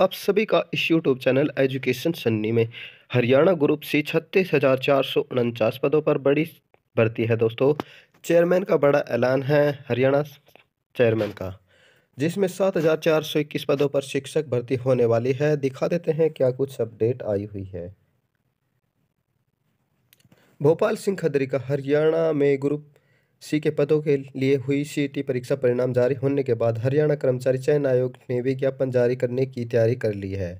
आप सभी का इस यूट्यूब चैनल एजुकेशन सन्नी में हरियाणा ग्रुप सी छत्तीस हज़ार चार सौ उनचास पदों पर बड़ी भर्ती है दोस्तों चेयरमैन का बड़ा ऐलान है हरियाणा चेयरमैन का जिसमें सात हज़ार चार सौ इक्कीस पदों पर शिक्षक भर्ती होने वाली है दिखा देते हैं क्या कुछ अपडेट आई हुई है भोपाल सिंह खदरी का हरियाणा में ग्रुप सी के पदों के लिए हुई सीटी परीक्षा परिणाम जारी होने के बाद हरियाणा कर्मचारी चयन आयोग ने विज्ञापन जारी करने की तैयारी कर ली है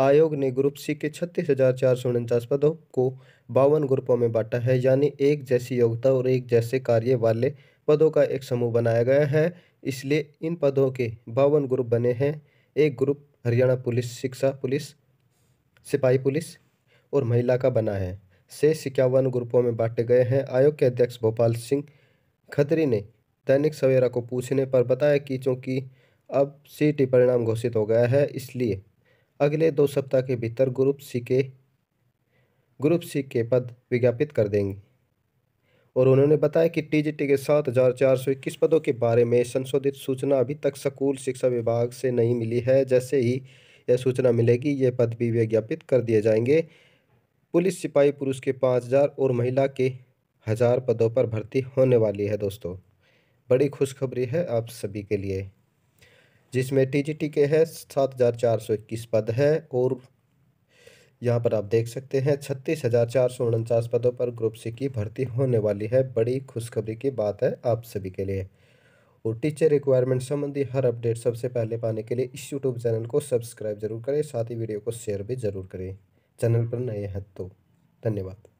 आयोग ने ग्रुप सी के छत्तीस हजार चार सौ उनचास पदों को बावन ग्रुपों में बांटा है यानी एक जैसी योग्यता और एक जैसे कार्य वाले पदों का एक समूह बनाया गया है इसलिए इन पदों के बावन ग्रुप बने हैं एक ग्रुप हरियाणा पुलिस शिक्षा पुलिस सिपाही पुलिस और महिला का बना है शेष इक्यावन ग्रुपों में बांटे गए हैं आयोग के अध्यक्ष भोपाल सिंह खत्री ने दैनिक सवेरा को पूछने पर बताया कि चूंकि अब सीटी परिणाम घोषित हो गया है इसलिए अगले दो सप्ताह के भीतर ग्रुप सी के ग्रुप सी के पद विज्ञापित कर देंगे और उन्होंने बताया कि टीजीटी के सात हजार चार सौ इक्कीस पदों के बारे में संशोधित सूचना अभी तक स्कूल शिक्षा विभाग से नहीं मिली है जैसे ही यह सूचना मिलेगी ये पद भी विज्ञापित कर दिए जाएंगे पुलिस सिपाही पुरुष के पाँच हजार और महिला के हज़ार पदों पर भर्ती होने वाली है दोस्तों बड़ी खुशखबरी है आप सभी के लिए जिसमें टीजीटी के है सात हज़ार चार सौ इक्कीस पद है और यहाँ पर आप देख सकते हैं छत्तीस हज़ार चार सौ उनचास पदों पर ग्रुप सी की भर्ती होने वाली है बड़ी खुशखबरी की बात है आप सभी के लिए और टीचर रिक्वायरमेंट संबंधी हर अपडेट सबसे पहले पाने के लिए इस यूट्यूब चैनल को सब्सक्राइब जरूर करें साथ ही वीडियो को शेयर भी जरूर करें चैनल पर नए हैं तो धन्यवाद